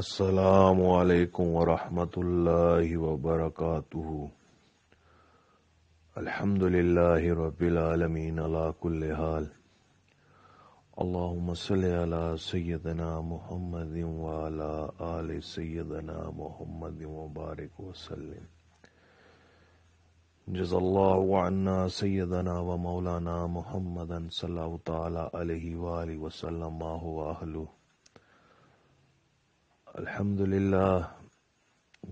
असलकम वरहमतुल्लि वबरकत अल्हम्दुलिल्लाहि रब्बिल आलमीन अला कुल्ल हाल अल्लाहुम्म सल्लि अला सय्यदना मुहम्मद व अला आल सय्यदना मुहम्मद व बारिक वसल्लम जज़ल्लाहु अन्ना सय्यदना व मौलाना मुहम्मदन सल्लल्लाहु तआला अलैहि व आलिहि वसल्लम मा हुवा अहलुहु अल्हम्दुलिल्लाह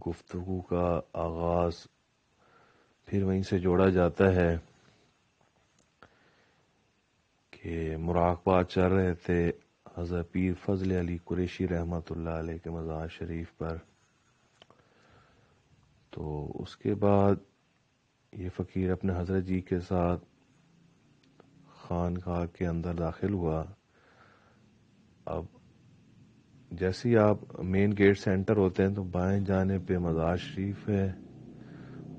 गुफ्तगु का आगाज़ फिर वहीं से जोड़ा जाता है कि मुराकबा चल रहे थे हज़र पीर फजल अली कुरेशी रहमत के मज़ार शरीफ पर तो उसके बाद ये फ़कीर अपने हजरत जी के साथ खान खा के अंदर दाखिल हुआ अब जैसे ही आप मेन गेट से एंटर होते हैं तो बाएं जाने पे मज़ार शरीफ है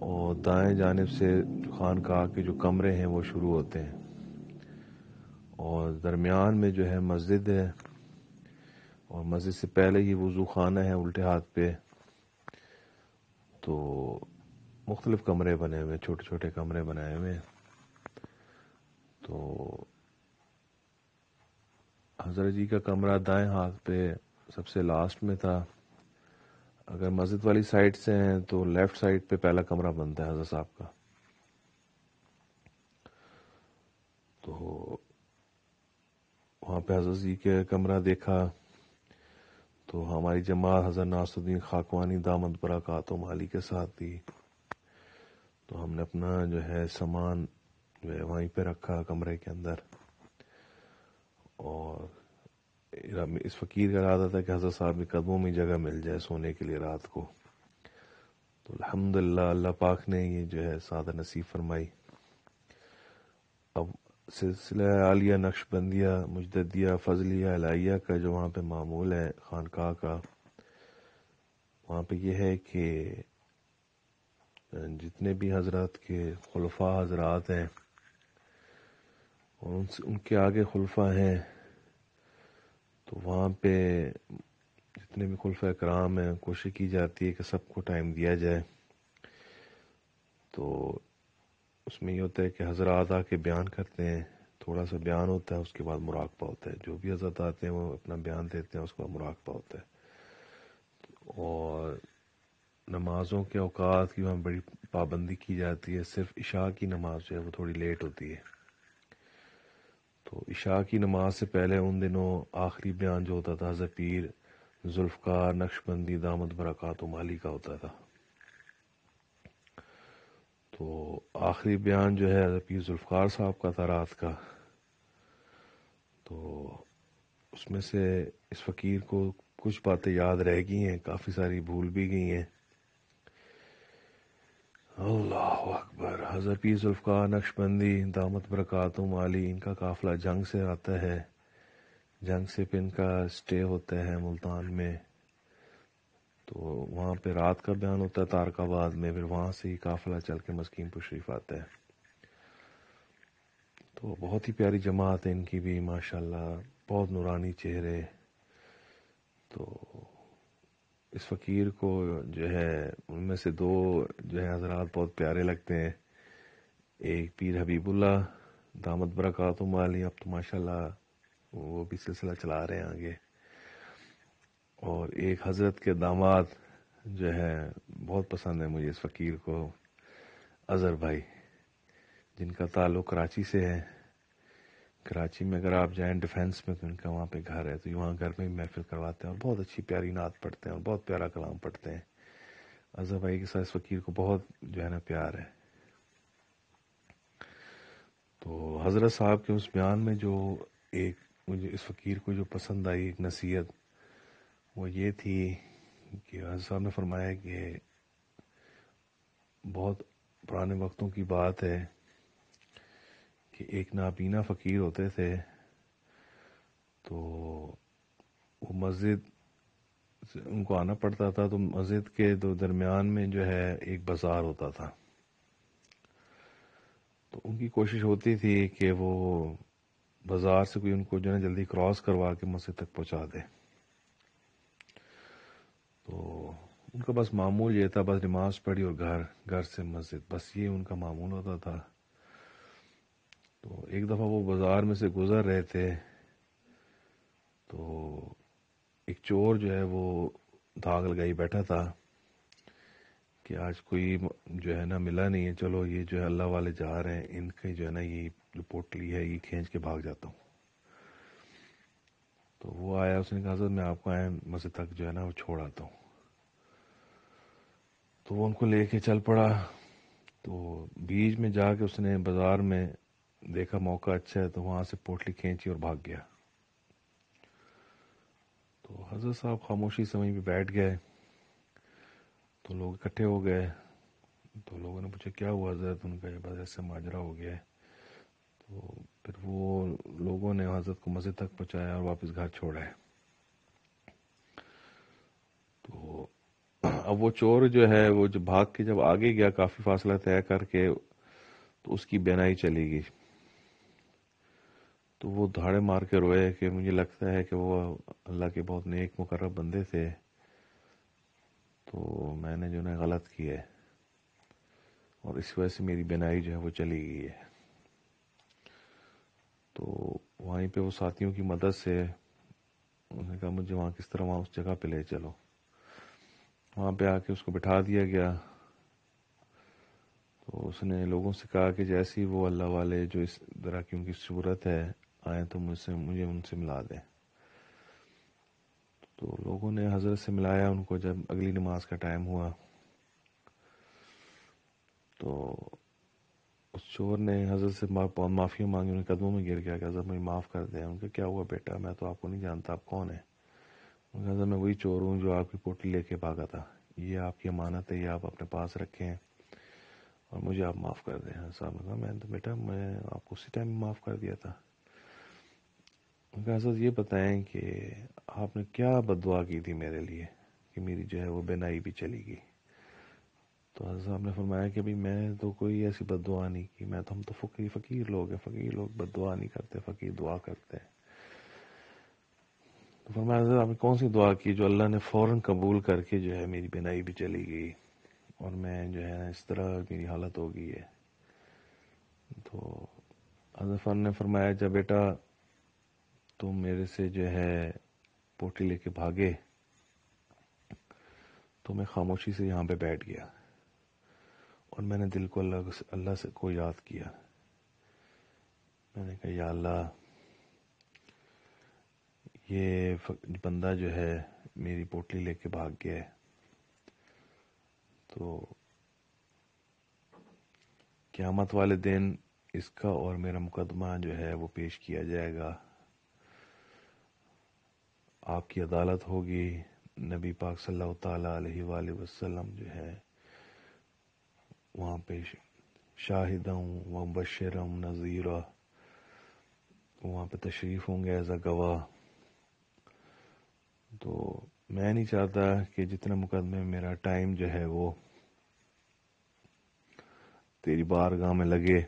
और दाएं जानेब से खानका के जो कमरे हैं वो शुरू होते हैं और दरमियान में जो है मस्जिद है और मस्जिद से पहले ही वज़ू खाना है उल्टे हाथ पे तो मुख्तलिफ़ कमरे बने हुए छोटे छोटे कमरे बनाए हुए तो हजरत जी का कमरा दाएं हाथ पे सबसे लास्ट में था अगर मस्जिद वाली साइड से हैं तो लेफ्ट साइड पे पहला कमरा बनता है साहब का तो वहां पे हजरत जी के कमरा देखा तो हमारी जमात हजर नासुद्दीन खाकवानी दामद बरक़ात माली के साथ थी तो हमने अपना जो है सामान जो है वहीं पे रखा कमरे के अंदर और इस फ़कीर का इरादा था कि हज़रत साहब के कदमों में जगह मिल जाए सोने के लिए रात को तो अल्हम्दुलिल्लाह अल्लाह पाक ने ये जो है सादा नसीब फरमाई अब सिलसिला आलिया नक्शबंदिया मुजदिया फजलिया अलाइया का जो वहाँ पे मामूल है खानका का वहाँ पे ये है कि जितने भी हजरत के खलफा हजरात हैं और उनके आगे खलफा हैं तो वहाँ पे जितने भी खुलफ कराम हैं कोशिश की जाती है कि सबको टाइम दिया जाए तो उसमें ये होता है कि हजरात आके बयान करते हैं थोड़ा सा बयान होता है उसके बाद मुराकबा होता है जो भी हजरत आते हैं वो अपना बयान देते हैं उसके बाद मुराकबा होता है और नमाज़ों के अवकात की वहाँ बड़ी पाबंदी की जाती है सिर्फ इशा की नमाज़ जो है वो थोड़ी लेट होती है तो इशा की नमाज से पहले उन दिनों आखिरी बयान जो होता था जकीर जुल्फकार नक्शबंदी दामद तो माली का होता था तो आखिरी बयान जो है हजरत पीर जुल्फ़ार साहब का था रात का तो उसमें से इस फ़कीर को कुछ बातें याद रह गई हैं काफ़ी सारी भूल भी गई हैं अल्लाह अकबर हज़र पी जुल्फ़ार नक्शबंदी दामत बरकातुम आली इनका काफिला जंग से आता है जंग से फिर इनका स्टे होता है मुल्तान में तो वहाँ पे रात का बयान होता है तारकाबाद में फिर वहाँ से ही काफिला चल के मस्कीमपुर शरीफ आता है तो बहुत ही प्यारी जमात है इनकी भी माशाल्लाह बहुत नूरानी चेहरे तो इस फ़कीर को जो है उनमें से दो जो है हजरात बहुत प्यारे लगते हैं एक पीर हबीबुल्ला दामद बरकत माली अब तो माशाल्लाह वो भी सिलसिला चला रहे हैं आगे और एक हज़रत के दामाद जो है बहुत पसंद है मुझे इस फ़कीर को अज़हर भाई जिनका ताल्लुक़ कराची से है कराची में अगर आप जाएं डिफेंस में तो इनका वहाँ पे घर है तो वहाँ घर में भी महफिल करवाते हैं और बहुत अच्छी प्यारी नात पढ़ते हैं और बहुत प्यारा कलाम पढ़ते हैं अजहर भाई के साथ इस फकीर को बहुत जो है ना प्यार है तो हज़रत साहब के उस बयान में जो एक मुझे इस फ़कीर को जो पसंद आई एक नसीहत वो ये थी कि हज़रत साहब ने फरमाया कि बहुत पुराने वक्तों की बात है कि एक नाबीना फ़कीर होते थे तो वो मस्जिद उनको आना पड़ता था तो मस्जिद के दो दरमियान में जो है एक बाज़ार होता था तो उनकी कोशिश होती थी कि वो बाज़ार से कोई उनको जो है जल्दी क्रॉस करवा के मस्जिद तक पहुंचा दे तो उनका बस मामूल ये था बस नमाज पढ़ी और घर घर से मस्जिद बस ये उनका मामूल होता था तो एक दफ़ा वो बाज़ार में से गुज़र रहे थे तो एक चोर जो है वो धाग लगाई बैठा था कि आज कोई जो है ना मिला नहीं है चलो ये जो है अल्लाह वाले जा रहे हैं इनके जो है ना ये जो पोटली है ये खींच के भाग जाता हूँ तो वो आया उसने कहा सर मैं आपको आया मस्जिद तक जो है ना वो छोड़ आता हूँ तो वो उनको लेके चल पड़ा तो बीच में जाके उसने बाज़ार में देखा मौका अच्छा है तो वहां से पोटली खींची और भाग गया तो हजरत साहब खामोशी समय पे बैठ गए तो लोग इकट्ठे हो गए तो लोगों ने पूछा क्या हुआ हजरत उनका जब बस ऐसे माजरा हो गया तो फिर वो लोगों ने हजरत को मस्जिद तक पहुंचाया और वापस घर छोड़ा है तो अब वो चोर जो है वो जो भाग के जब आगे गया काफी फासला तय करके तो उसकी बेनाई चली गई तो वो धाड़े मार के रोए कि मुझे लगता है कि वो अल्लाह के बहुत नेक मुकर बंदे थे तो मैंने जो है गलत किया है और इस वजह से मेरी बिनाई जो है वो चली गई है तो वहीं पे वो साथियों की मदद से उन्होंने कहा मुझे वहाँ किस तरह वहाँ उस जगह पे ले चलो वहाँ पे आके उसको बिठा दिया गया तो उसने लोगों से कहा कि जैसी वो अल्लाह वाले जो इस तरह की उनकी सूरत है आए तो मुझसे मुझे उनसे मिला दें तो लोगों ने हज़रत से मिलाया उनको जब अगली नमाज का टाइम हुआ तो उस चोर ने हज़रत से माफ़ी मांगी उन्हें कदमों में गिर गया कि हज़रत मुझे माफ़ कर दें उनका क्या हुआ बेटा मैं तो आपको नहीं जानता आप कौन है उनका हज़रत मैं वही चोर हूँ जो आपकी पोटली लेके भागा था ये आपकी अमानत है ये आप अपने पास रखे हैं और मुझे आप माफ़ कर दें साहब ने कहा तो बेटा मैं आपको उसी टाइम माफ़ कर दिया था उनका हजरत ये बताएं कि आपने क्या बदवा की थी मेरे लिए कि मेरी जो है वो बेनाई भी चली गई तो हजरत साहब ने फरमाया कि भाई मैं तो कोई ऐसी बदवा नहीं की मैं तो हम तो फकीर फ़कीर लोग हैं फ़कीर लोग बदवा नहीं करते फ़कीर दुआ करते हैं तो फरमाया हजरत आपने कौन सी दुआ की जो अल्लाह ने फौरन कबूल करके जो है मेरी बेनाई भी चली गई और मैं जो है इस तरह मेरी हालत हो गई है तो हजरत ने फरमाया जब अच्छा बेटा तुम मेरे से जो है पोटी लेके भागे तो मैं खामोशी से यहाँ पे बैठ गया और मैंने दिल को अल्लाह अल्लाह से को याद किया मैंने कहा या अल्लाह ये बंदा जो है मेरी पोटली लेके भाग गया है तो क़्यामत वाले दिन इसका और मेरा मुकदमा जो है वो पेश किया जाएगा आपकी अदालत होगी नबी पाक सल्लल्लाहु अलैहि वसल्लम जो है वहाँ पे शाहिदम व बशरम नज़ीरा वहाँ पे तशरीफ़ होंगे एज अ गवाह तो मैं नहीं चाहता कि जितने मुकदमे मेरा टाइम जो है वो तेरी बारगाह में लगे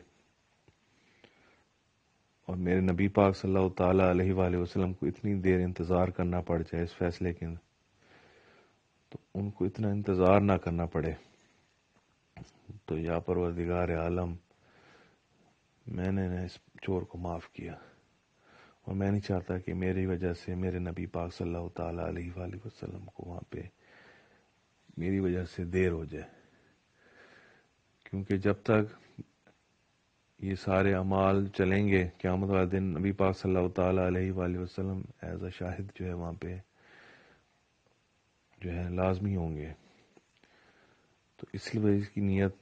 और मेरे नबी पाक सल्लल्लाहु अलैहि वसल्लम को इतनी देर इंतज़ार करना पड़ जाए इस फैसले के तो उनको इतना इंतज़ार ना करना पड़े तो या परवरदिगार आलम मैंने ना इस चोर को माफ़ किया और मैं नहीं चाहता कि मेरी वजह से मेरे नबी पाक सल्लल्लाहु अलैहि वसल्लम को वहाँ पे मेरी वजह से देर हो जाए क्योंकि जब तक ये सारे अमाल चलेंगे क्या वाले दिन नबी पाक सल्लल्लाहु अलैहि एज अ शाहिद जो है वहाँ पे जो है लाजमी होंगे तो इसलिए इसकी नीयत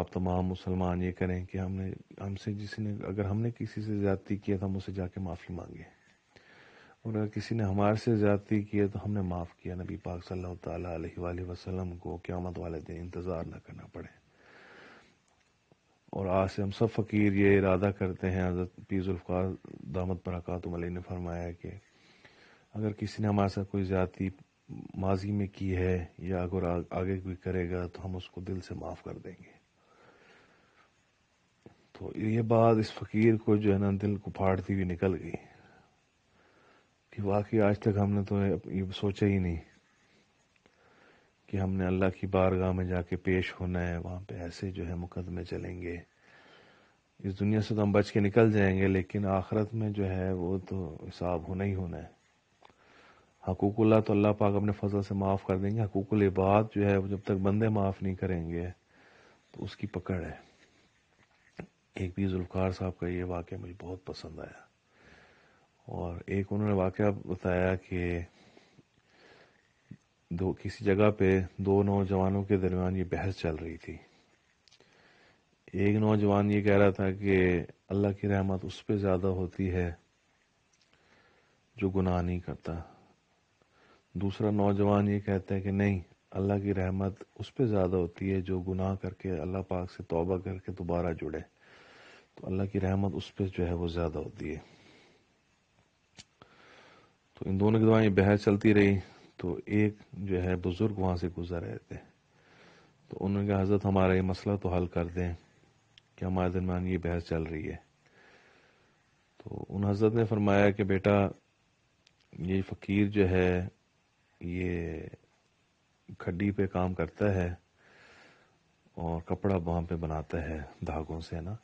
आप तमाम मुसलमान ये करें कि हमने हमसे जिसने अगर हमने किसी से ज़्यादती किया तो हम उसे जाके माफ़ी मांगे और अगर किसी ने हमारे से ज़्यादती किया तो हमने माफ़ किया नबी पाक सल्लल्लाहु अलैहि को क़्यामत वाले दिन इंतज़ार ना करना पड़े और आज से हम सब फ़कीर ये इरादा करते हैं हज़रत पीज़ुल्फ़ार दामद बरक़ातम ने फरमाया कि अगर किसी ने हमारे साथ कोई ज़्यादती माजी में की है या अगर आगे कोई करेगा तो हम उसको दिल से माफ़ कर देंगे तो ये बात इस फ़कीर को जो है ना दिल को फाड़ती हुई निकल गई कि वाकई आज तक हमने तो ये सोचा ही नहीं कि हमने अल्लाह की बारगाह में जाके पेश होना है वहां पे ऐसे जो है मुकदमे चलेंगे इस दुनिया से तो हम बच के निकल जाएंगे लेकिन आखरत में जो है वो तो हिसाब होना ही होना है हकूकुल्ला तो अल्लाह पाक अपने फजल से माफ़ कर देंगे हकूकुल इबाद जो है वो जब तक बंदे माफ़ नहीं करेंगे तो उसकी पकड़ है एक भी जुल्फ़ार साहब का ये वाक़ मुझे बहुत पसंद आया और एक उन्होंने वाक़ बताया कि दो किसी जगह पे दो नौजवानों के दरमियान ये बहस चल रही थी एक नौजवान ये कह रहा था कि अल्लाह की रहमत उस पर ज़्यादा होती है जो गुनाह नहीं करता दूसरा नौजवान ये कहता है कि नहीं अल्लाह की रहमत उस पर ज़्यादा होती है जो गुनाह करके अल्लाह पाक से तौबा करके दोबारा जुड़े तो अल्लाह की रहमत उस पर जो है वो ज़्यादा होती है तो इन दोनों के दौरान ये बहस चलती रही तो एक जो है बुज़ुर्ग वहाँ से गुजर रहे थे तो उन्होंने कहा हज़रत हमारा ये मसला तो हल कर दें कि हमारे दरमियान ये बहस चल रही है तो उन हजरत ने फरमाया कि बेटा ये फ़कीर जो है ये खड्डी पे काम करता है और कपड़ा वहाँ पे बनाता है धागों से ना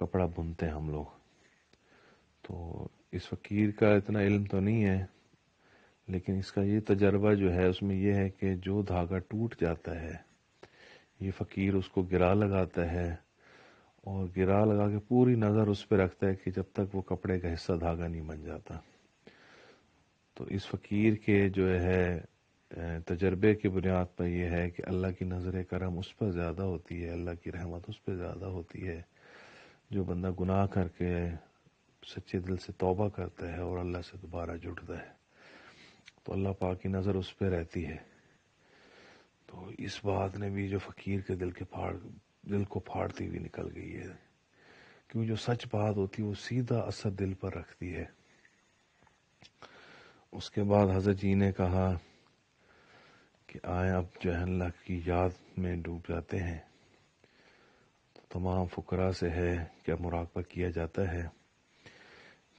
कपड़ा बुनते हैं हम लोग तो इस फ़कीर का इतना इल्म तो नहीं है लेकिन इसका ये तजर्बा जो है उसमें यह है कि जो धागा टूट जाता है ये फ़कीर उसको गिरा लगाता है और गिरा लगा के पूरी नज़र उस पर रखता है कि जब तक वो कपड़े का हिस्सा धागा नहीं बन जाता तो इस फ़कीर के जो है तजर्बे की बुनियाद पर यह है कि अल्लाह की नज़र करम उस पर ज़्यादा होती है अल्लाह की रहमत उस पर ज़्यादा होती है जो बंदा गुनाह करके सच्चे दिल से तौबा करता है और अल्लाह से दोबारा जुड़ता है तो अल्लाह पाक की नज़र उस पर रहती है तो इस बात ने भी जो फ़कीर के दिल के फाड़ दिल को फाड़ती हुई निकल गई है क्योंकि जो सच बात होती है वो सीधा असर दिल पर रखती है उसके बाद हजरत जी ने कहा कि आए अब जो है अल्लाह की याद में डूब जाते हैं तो तमाम फकरा से है क्या मुराकबा किया जाता है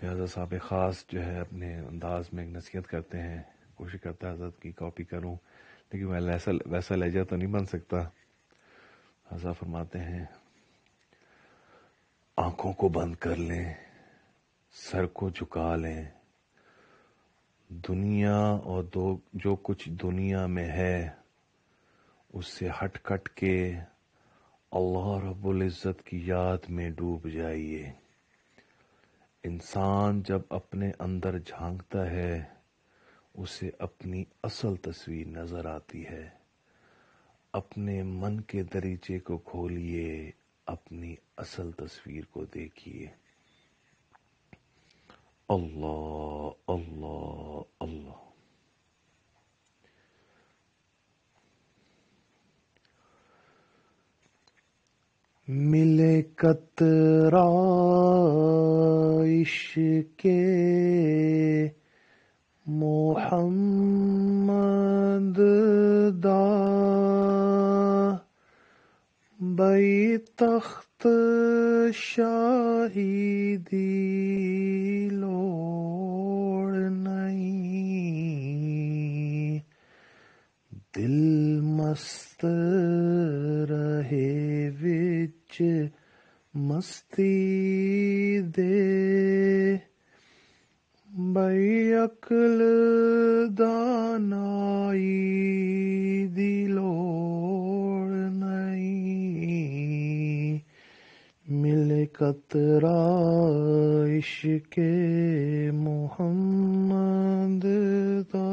लिहाजा साहब ख़ास जो है अपने अंदाज में एक नसीहत करते हैं कोशिश करता है की कॉपी करूं लेकिन मैं वैसा वैसा लहजा तो नहीं बन सकता हजा फरमाते हैं आंखों को बंद कर लें सर को झुका लें दुनिया और दो जो कुछ दुनिया में है उससे हट कट के अल्लाह रब्बुल इज़्ज़त की याद में डूब जाइए इंसान जब अपने अंदर झांकता है उसे अपनी असल तस्वीर नजर आती है अपने मन के दरीचे को खोलिए अपनी असल तस्वीर को देखिए अल्लाह अल्लाह अल्लाह मिले कतरा इश्क़ के मोहम्मद दा बई तख्त शाहीदी लोड़ नहीं दिल मस्त रहे विच मस्ती दे بای عقل دانائی دیلوڑ نئی مل قطرہ عشق محمد دا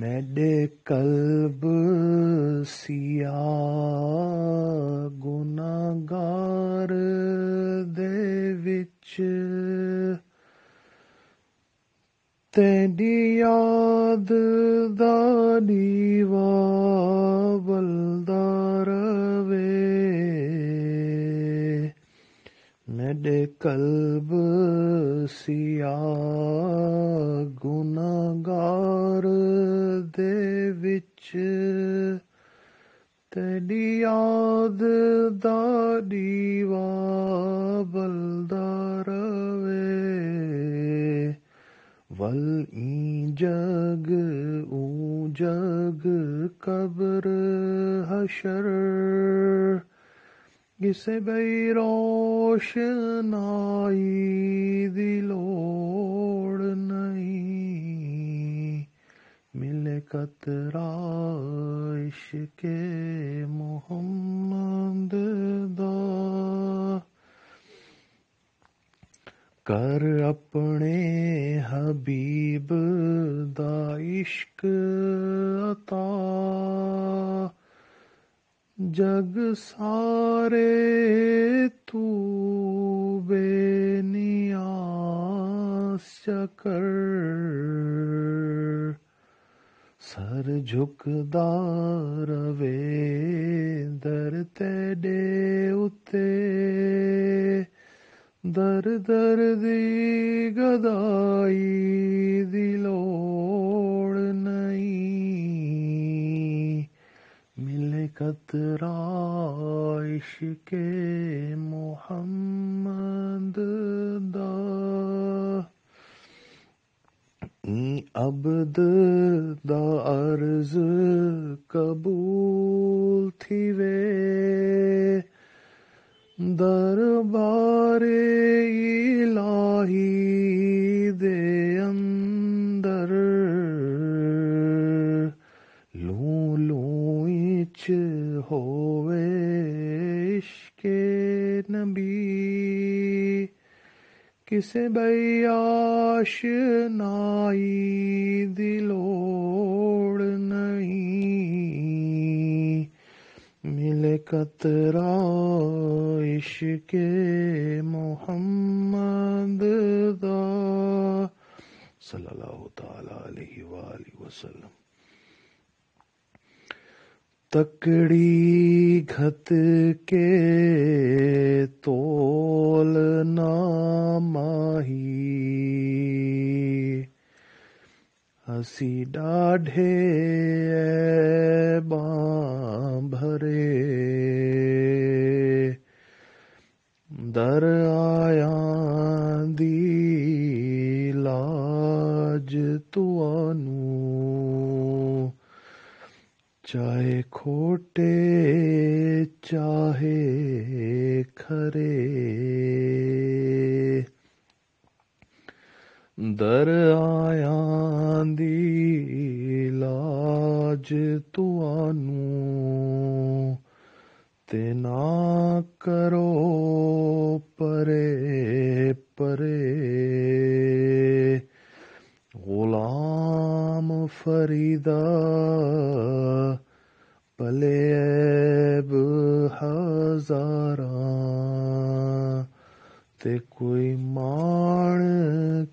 مد قلب سیا തെടിയാതാരീ വാവൽദാരവേ വൽ ഈ ജഗ് ഊ ജഗ് കബർ ഹഷർ इसे बई रोशनाई दिलोड़ नहीं मिले कतराश के मोहम्मद कर अपने हबीब दा इश्क अता जग सारे तू बेनिया चकर सर झुकदार वे दर ते उते दर दर दी गदाई दी नहीं मिले कतरा मोहम्मद दा अब्द दर्ज कबूल थी वे दरबारे इलाही दे अंदर लू लू इच होवे के नबी किस बयाशनाई दिलोड़ नहीं मिले कतरा इश्क मोहम्मद दा सल्लल्लाहु अलैहि वसल्लम तकड़ी घत के तोल ना माही हसी डाढ़े फरीदा पले ऐब हजारा ते कोई माण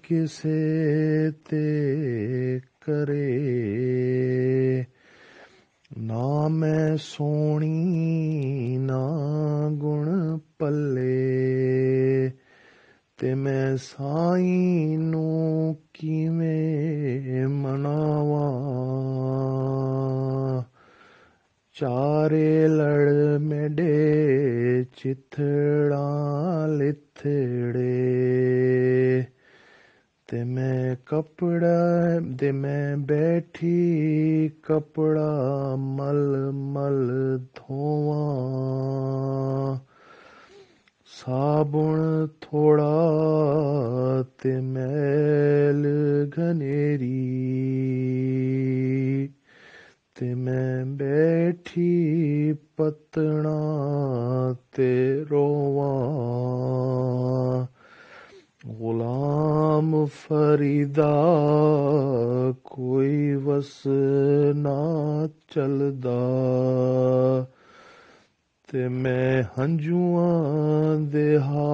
किसे ते करे ना मैं सोनी ना गुण पले ते मैं सा ਚਾਰੇ ਲੜ ਮੇਡੇ ਚਿਥੜਾ ਲਿਥੜੇ ਤੇ ਮੈਂ ਕਪੜਾ ਦੇ ਮੈਂ ਬੈਠੀ ਕਪੜਾ ਮਲ ਮਲ ਧੋਵਾਂ ਸਾਬਣ ਥੋੜਾ ਤੇ ਮੈਲ ਘਨੇਰੀ ते मैं बैठी पतना ते रोवा गुलाम फरीदा कोई वस ना चलदा ते मैं हंजुआ देहा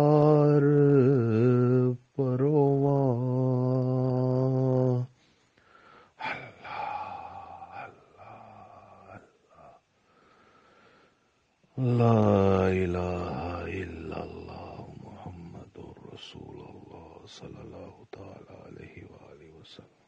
So.